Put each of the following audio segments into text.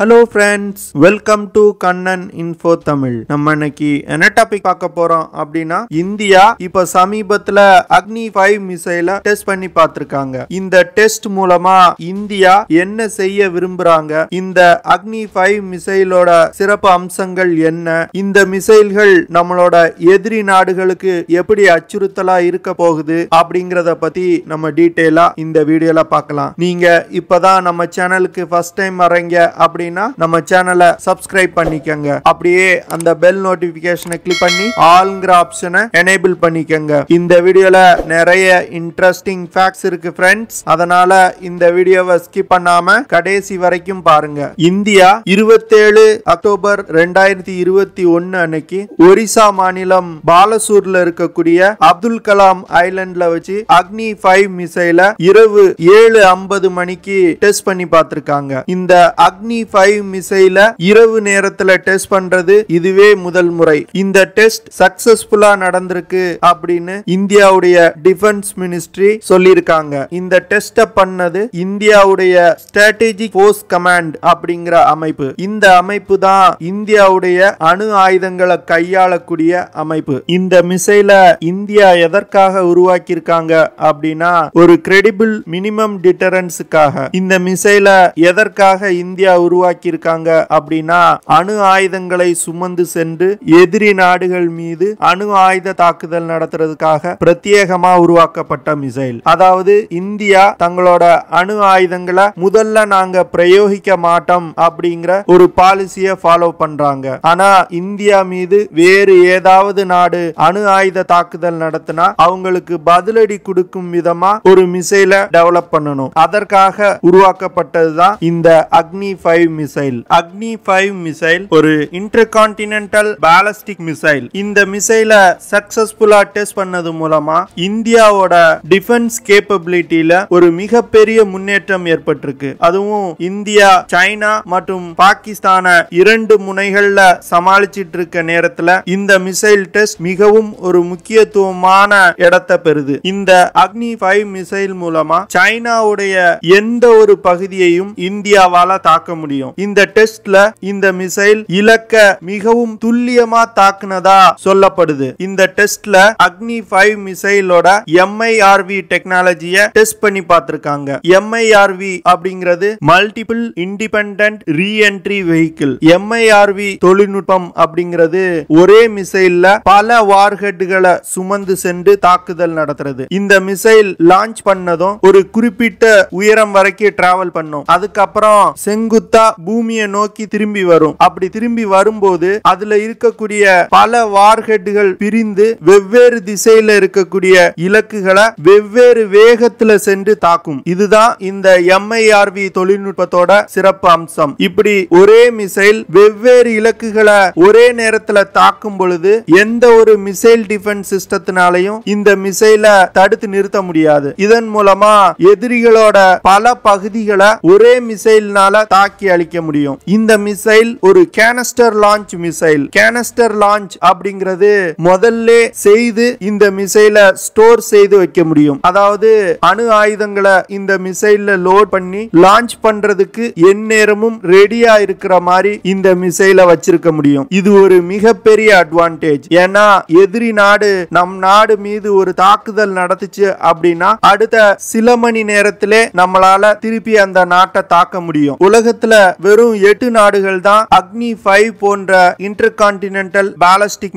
hello friends welcome to Kannan info Tamil நம்ம இன்னைக்கு என்ன டாபிக் பார்க்க போறோம் அப்படின்னா இந்தியா இப்ப சமீபத்துல அக்னி ஃபைவ் மிசைல டெஸ்ட் பண்ணி பார்த்துருக்காங்க இந்த டெஸ்ட் மூலமா இந்தியா என்ன செய்ய விரும்புறாங்க இந்த அக்னி ஃபைவ் மிசைலோட சிறப்பு அம்சங்கள் என்ன இந்த மிசைல்கள் நம்மளோட எதிரி நாடுகளுக்கு எப்படி அச்சுறுத்தலா இருக்க போகுது அப்படிங்கறத பத்தி நம்ம டீட்டெயிலா இந்த வீடியோல பார்க்கலாம் நீங்க இப்பதான் நம்ம சேனலுக்கு ஃபர்ஸ்ட் டைம் வரீங்க அப்படின்னு அப்படின்னா நம்ம சேனலை சப்ஸ்கிரைப் பண்ணிக்கோங்க அப்படியே அந்த பெல் நோட்டிபிகேஷனை கிளிக் பண்ணி ஆல்ங்கிற ஆப்ஷனை எனேபிள் பண்ணிக்கோங்க இந்த வீடியோல நிறைய இன்ட்ரெஸ்டிங் ஃபேக்ட்ஸ் இருக்கு ஃப்ரெண்ட்ஸ் அதனால இந்த வீடியோவை ஸ்கிப் பண்ணாம கடைசி வரைக்கும் பாருங்க இந்தியா இருபத்தேழு அக்டோபர் ரெண்டாயிரத்தி இருபத்தி ஒன்னு அன்னைக்கு ஒரிசா மாநிலம் பாலசூர்ல இருக்கக்கூடிய அப்துல் கலாம் ஐலண்ட்ல வச்சு அக்னி ஃபைவ் மிசைல இரவு ஏழு ஐம்பது மணிக்கு டெஸ்ட் பண்ணி பார்த்திருக்காங்க இந்த அக்னி ஃபைவ் ஃபைவ் மிசைல இரவு நேரத்துல டெஸ்ட் பண்றது இதுவே முதல் முறை இந்த டெஸ்ட் சக்சஸ்ஃபுல்லா நடந்திருக்கு அப்படின்னு இந்தியாவுடைய டிஃபென்ஸ் மினிஸ்ட்ரி சொல்லியிருக்காங்க இந்த டெஸ்ட பண்ணது இந்தியாவுடைய ஸ்ட்ராட்டஜிக் போர்ஸ் கமாண்ட் அப்படிங்கிற அமைப்பு இந்த அமைப்பு தான் இந்தியாவுடைய அணு ஆயுதங்களை கையாளக்கூடிய அமைப்பு இந்த மிசைல இந்தியா எதற்காக உருவாக்கி இருக்காங்க அப்படின்னா ஒரு கிரெடிபிள் மினிமம் டிட்டரன்ஸுக்காக இந்த மிசைல எதற்காக இந்தியா உருவாக்கி உருவாக்கியிருக்காங்க அப்படின்னா அணு ஆயுதங்களை சுமந்து சென்று எதிரி நாடுகள் மீது அணு ஆயுத தாக்குதல் நடத்துறதுக்காக பிரத்யேகமா உருவாக்கப்பட்ட மிசைல் அதாவது இந்தியா தங்களோட அணு ஆயுதங்களை முதல்ல நாங்க பிரயோகிக்க மாட்டோம் அப்படிங்கிற ஒரு பாலிசிய ஃபாலோ பண்றாங்க ஆனா இந்தியா மீது வேறு ஏதாவது நாடு அணு ஆயுத தாக்குதல் நடத்தினா அவங்களுக்கு பதிலடி கொடுக்கும் விதமா ஒரு மிசைல டெவலப் பண்ணணும் அதற்காக உருவாக்கப்பட்டதுதான் இந்த Agni five missile Agni five missile ஒரு இன்டர்கான்டினென்டல் பேலஸ்டிக் மிசைல் இந்த மிசைல சக்சஸ்ஃபுல்லா டெஸ்ட் பண்ணது மூலமா இந்தியாவோட டிஃபென்ஸ் கேப்பபிலிட்டியில ஒரு மிகப்பெரிய முன்னேற்றம் ஏற்பட்டிருக்கு அதுவும் இந்தியா சைனா மற்றும் பாகிஸ்தான இரண்டு முனைகள்ல சமாளிச்சிட்டு இருக்க நேரத்துல இந்த மிசைல் டெஸ்ட் மிகவும் ஒரு முக்கியத்துவமான இடத்தை பெறுது இந்த அக்னி ஃபைவ் மிசைல் மூலமா சைனாவுடைய எந்த ஒரு பகுதியையும் இந்தியாவால தாக்க முடியும் முடியும் இந்த டெஸ்ட்ல இந்த மிசைல் இலக்க மிகவும் துல்லியமா தாக்குனதா சொல்லப்படுது இந்த டெஸ்ட்ல அக்னி ஃபைவ் மிசைலோட எம்ஐஆர்வி டெக்னாலஜிய டெஸ்ட் பண்ணி பார்த்திருக்காங்க எம்ஐஆர்வி அப்படிங்கிறது multiple independent reentry vehicle MIRV தொழில்நுட்பம் அப்படிங்கிறது ஒரே மிசைல்ல பல வார்ஹெட்டுகளை சுமந்து சென்று தாக்குதல் நடத்துறது இந்த மிசைல் லான்ச் பண்ணதும் ஒரு குறிப்பிட்ட உயரம் வரைக்கும் டிராவல் பண்ணும் அதுக்கப்புறம் செங்குத்தா பூமியை நோக்கி திரும்பி வரும் அப்படி திரும்பி வரும்போது அதுல இருக்கக்கூடிய பல வார்ஹெட்டுகள் பிரிந்து வெவ்வேறு திசையில இருக்கக்கூடிய இலக்குகளை வெவ்வேறு வேகத்துல சென்று தாக்கும் இதுதான் இந்த எம்ஐஆர்வி தொழில்நுட்பத்தோட சிறப்பு அம்சம் இப்படி ஒரே மிசைல் வெவ்வேறு இலக்குகளை ஒரே நேரத்துல தாக்கும் பொழுது எந்த ஒரு மிசைல் டிஃபென்ஸ் சிஸ்டத்தினாலையும் இந்த மிசைல தடுத்து நிறுத்த முடியாது இதன் மூலமா எதிரிகளோட பல பகுதிகளை ஒரே மிசைல்னால தாக்கி அளிக்க முடியும் இந்த மிசைல் ஒரு canister launch missile canister launch அப்படிங்கிறது முதல்ல செய்து இந்த மிசைல ஸ்டோர் செய்து வைக்க முடியும் அதாவது அணு ஆயுதங்களை இந்த மிசைல லோட் பண்ணி லான்ச் பண்றதுக்கு எந்நேரமும் ரெடியா இருக்கிற மாதிரி இந்த மிசைல வச்சிருக்க முடியும் இது ஒரு மிகப்பெரிய அட்வான்டேஜ் ஏன்னா எதிரி நாடு நம் நாடு மீது ஒரு தாக்குதல் நடத்துச்சு அப்படின்னா அடுத்த சில மணி நேரத்திலே நம்மளால திருப்பி அந்த நாட்டை தாக்க முடியும் உலகத்துல வெறும் எட்டு நாடுகள் தான் அக்னி ஃபைவ் போன்ற இன்டர் கான்டினென்டல் பாலஸ்டிக்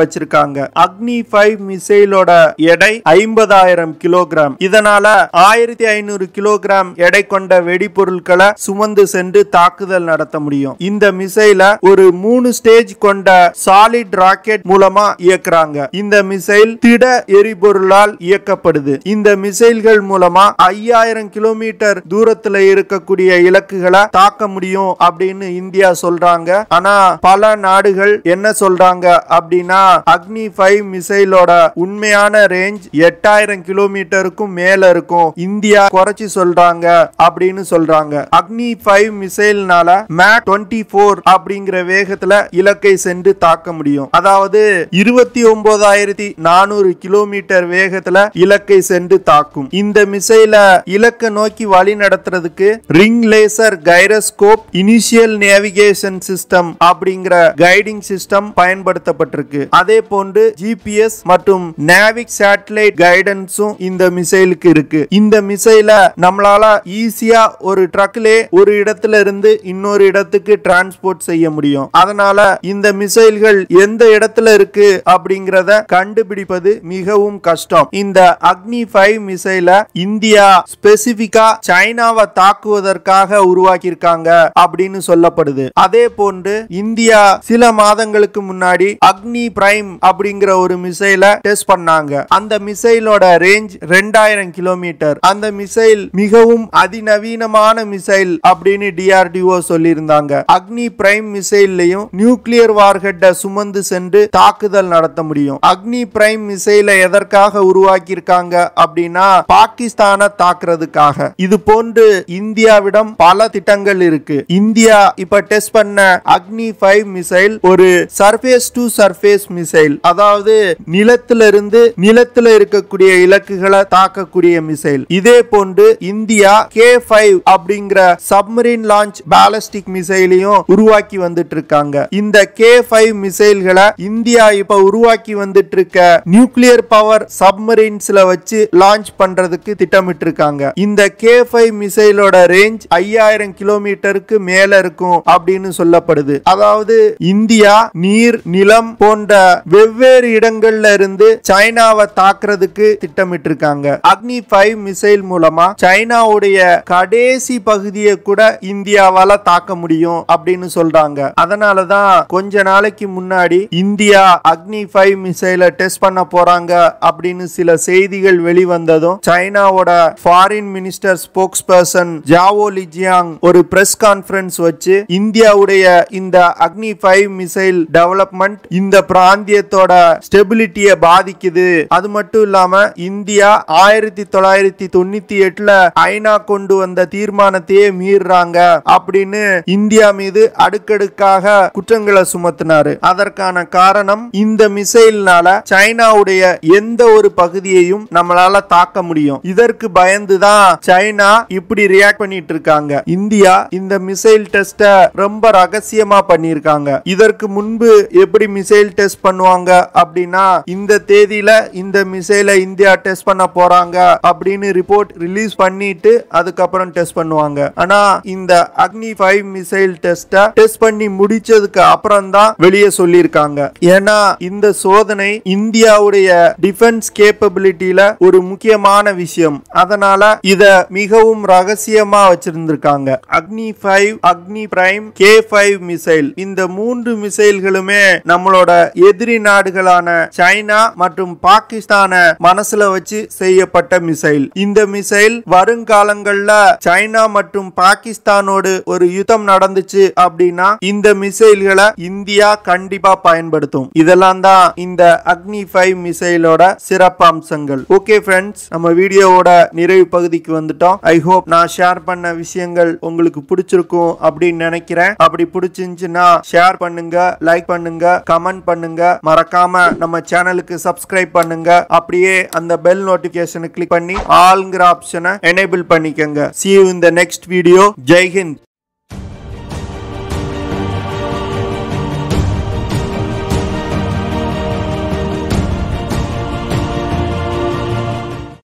வச்சிருக்காங்க அக்னி ஃபைவ் மிசைலோட எடை ஐம்பதாயிரம் கிலோகிராம் இதனால ஆயிரத்தி ஐநூறு கிலோகிராம் எடை கொண்ட வெடிபொருட்களை சுமந்து சென்று தாக்குதல் நடத்த முடியும் இந்த மிசைல ஒரு மூணு ஸ்டேஜ் கொண்ட சாலிட் ராக்கெட் மூலமா இயக்குறாங்க இந்த மிசைல் திட எரிபொருளால் இயக்கப்படுது இந்த மிசைல்கள் மூலமா ஐயாயிரம் கிலோமீட்டர் தூரத்துல இருக்கக்கூடிய இலக்குகளை தாக்க பார்க்க முடியும் அப்படின்னு இந்தியா சொல்றாங்க ஆனா பல நாடுகள் என்ன சொல்றாங்க அப்படின்னா அக்னி ஃபைவ் மிசைலோட உண்மையான ரேஞ்ச் எட்டாயிரம் கிலோமீட்டருக்கும் மேல இருக்கும் இந்தியா குறைச்சி சொல்றாங்க அப்படின்னு சொல்றாங்க அக்னி ஃபைவ் மிசைல்னால மேக் டுவெண்ட்டி போர் அப்படிங்கிற வேகத்துல இலக்கை சென்று தாக்க முடியும் அதாவது இருபத்தி ஒன்பதாயிரத்தி நானூறு கிலோமீட்டர் வேகத்துல இலக்கை சென்று தாக்கும் இந்த மிசைல இலக்கை நோக்கி வழி நடத்துறதுக்கு ring laser gyroscope inertial navigation system அப்படிங்கிற கைடிங் சிஸ்டம் பயன்படுத்தப்பட்டிருக்கு அதே போன்று ஜிபிஎஸ் மற்றும் நேவிக் சேட்டலைட் கைடன்ஸும் இந்த மிசைலுக்கு இருக்கு இந்த மிசைல நம்மளால ஈஸியா ஒரு ட்ரக்லே ஒரு இடத்துல இருந்து இன்னொரு இடத்துக்கு டிரான்ஸ்போர்ட் செய்ய முடியும் அதனால இந்த மிசைல்கள் எந்த இடத்துல இருக்கு அப்படிங்கிறத கண்டுபிடிப்பது மிகவும் கஷ்டம் இந்த அக்னி ஃபைவ் மிசைல இந்தியா ஸ்பெசிபிக்கா சைனாவை தாக்குவதற்காக உருவாக்கியிருக்காங்க இருக்காங்க அப்படின்னு சொல்லப்படுது அதே போன்று இந்தியா சில மாதங்களுக்கு முன்னாடி அக்னி பிரைம் அப்படிங்கிற ஒரு மிசைல டெஸ்ட் பண்ணாங்க அந்த மிசைலோட ரேஞ்ச் ரெண்டாயிரம் கிலோமீட்டர் அந்த மிசைல் மிகவும் அதிநவீனமான மிசைல் அப்படின்னு டிஆர்டிஓ சொல்லியிருந்தாங்க அக்னி பிரைம் மிசைல்லையும் நியூக்ளியர் வார்ஹெட்டை சுமந்து சென்று தாக்குதல் நடத்த முடியும் அக்னி பிரைம் மிசைலை எதற்காக உருவாக்கி இருக்காங்க அப்படின்னா பாகிஸ்தானை தாக்குறதுக்காக இது போன்று இந்தியாவிடம் பல திட்டங்கள் மிசைல் இருக்கு இந்தியா இப்ப டெஸ்ட் பண்ண அக்னி ஃபைவ் மிசைல் ஒரு சர்ஃபேஸ் டு சர்ஃபேஸ் மிசைல் அதாவது நிலத்தில இருந்து நிலத்துல இருக்கக்கூடிய இலக்குகளை தாக்கக்கூடிய மிசைல் இதே போன்று இந்தியா கே ஃபைவ் அப்படிங்கிற சப்மரீன் லான்ச் பேலஸ்டிக் மிசைலையும் உருவாக்கி வந்துட்டு இருக்காங்க இந்த கே ஃபைவ் மிசைல்களை இந்தியா இப்ப உருவாக்கி வந்துட்டு இருக்க நியூக்ளியர் பவர் சப்மரீன்ஸ்ல வச்சு லான்ச் பண்றதுக்கு திட்டமிட்டு இருக்காங்க இந்த கே ஃபைவ் மிசைலோட ரேஞ்ச் ஐயாயிரம் கிலோமீட்டர் கிலோமீட்டருக்கு மேல இருக்கும் அப்படின்னு சொல்லப்படுது அதாவது இந்தியா நீர் நிலம் போன்ற வெவ்வேறு இடங்கள்ல இருந்து சைனாவை தாக்குறதுக்கு திட்டமிட்டு இருக்காங்க அக்னி ஃபைவ் மிசைல் மூலமா சைனாவுடைய கடைசி பகுதியை கூட இந்தியாவால தாக்க முடியும் அப்படின்னு சொல்றாங்க அதனாலதான் கொஞ்ச நாளைக்கு முன்னாடி இந்தியா அக்னி ஃபைவ் மிசைல டெஸ்ட் பண்ண போறாங்க அப்படின்னு சில செய்திகள் வெளிவந்ததும் சைனாவோட foreign minister spokesperson Zhao Lijian ஒரு பிரஸ் கான்ஃபரன்ஸ் வச்சு இந்தியாவுடைய இந்த அக்னி ஃபைவ் மிசைல் டெவலப்மெண்ட் இந்த பிராந்தியத்தோட ஸ்டெபிலிட்டியை பாதிக்குது அது மட்டும் இல்லாம இந்தியா ஆயிரத்தி தொள்ளாயிரத்தி தொண்ணூத்தி எட்டுல ஐநா கொண்டு வந்த தீர்மானத்தையே மீறாங்க அப்படின்னு இந்தியா மீது அடுக்கடுக்காக குற்றங்களை சுமத்தினாரு அதற்கான காரணம் இந்த மிசைல்னால சைனாவுடைய எந்த ஒரு பகுதியையும் நம்மளால தாக்க முடியும் இதற்கு பயந்துதான் சைனா இப்படி ரியாக்ட் பண்ணிட்டு இருக்காங்க இந்தியா இந்த மிசைல் டெஸ்ட்டை ரொம்ப ரகசியமா பண்ணிருக்காங்க இதற்கு முன்பு எப்படி மிசைல் டெஸ்ட் பண்ணுவாங்க அப்படின்னா இந்த தேதியில இந்த மிசைலை இந்தியா டெஸ்ட் பண்ண போறாங்க அப்படின்னு ரிப்போர்ட் ரிலீஸ் பண்ணிட்டு அதுக்கப்புறம் டெஸ்ட் பண்ணுவாங்க ஆனா இந்த அக்னி ஃபைவ் மிசைல் டெஸ்ட்டை டெஸ்ட் பண்ணி முடிச்சதுக்கு அப்புறம் தான் வெளியே சொல்லியிருக்காங்க ஏன்னா இந்த சோதனை இந்தியாவுடைய டிஃபென்ஸ் கேப்பபிலிட்டியில ஒரு முக்கியமான விஷயம் அதனால இத மிகவும் ரகசியமா வச்சிருந்திருக்காங்க அக்னி அக்னி ஃபைவ் அக்னி பிரைம் கே ஃபைவ் மிசைல் இந்த மூன்று மிசைல்களுமே நம்மளோட எதிரி நாடுகளான சைனா மற்றும் பாகிஸ்தான மனசுல வச்சு செய்யப்பட்ட மிசைல் இந்த மிசைல் வருங்காலங்கள்ல சைனா மற்றும் பாகிஸ்தானோடு ஒரு யுத்தம் நடந்துச்சு அப்படின்னா இந்த மிசைல்களை இந்தியா கண்டிப்பா பயன்படுத்தும் இதெல்லாம் தான் இந்த அக்னி ஃபைவ் மிசைலோட சிறப்பம்சங்கள் ஓகே ஃப்ரெண்ட்ஸ் நம்ம வீடியோவோட நிறைவு பகுதிக்கு வந்துட்டோம் ஐ ஹோப் நான் ஷேர் பண்ண விஷயங்கள் உங்களுக்கு பிடிச்சிருக்கும் அப்படின்னு நினைக்கிறேன் அப்படி பிடிச்சிருந்துச்சுன்னா ஷேர் பண்ணுங்க லைக் பண்ணுங்க கமெண்ட் பண்ணுங்க மறக்காம நம்ம சேனலுக்கு சப்ஸ்கிரைப் பண்ணுங்க அப்படியே அந்த பெல் நோட்டிபிகேஷனை கிளிக் பண்ணி ஆல்ங்கிற ஆப்ஷனை எனேபிள் பண்ணிக்கங்க சி இந்த த நெக்ஸ்ட் வீடியோ ஜெய்ஹிந்த்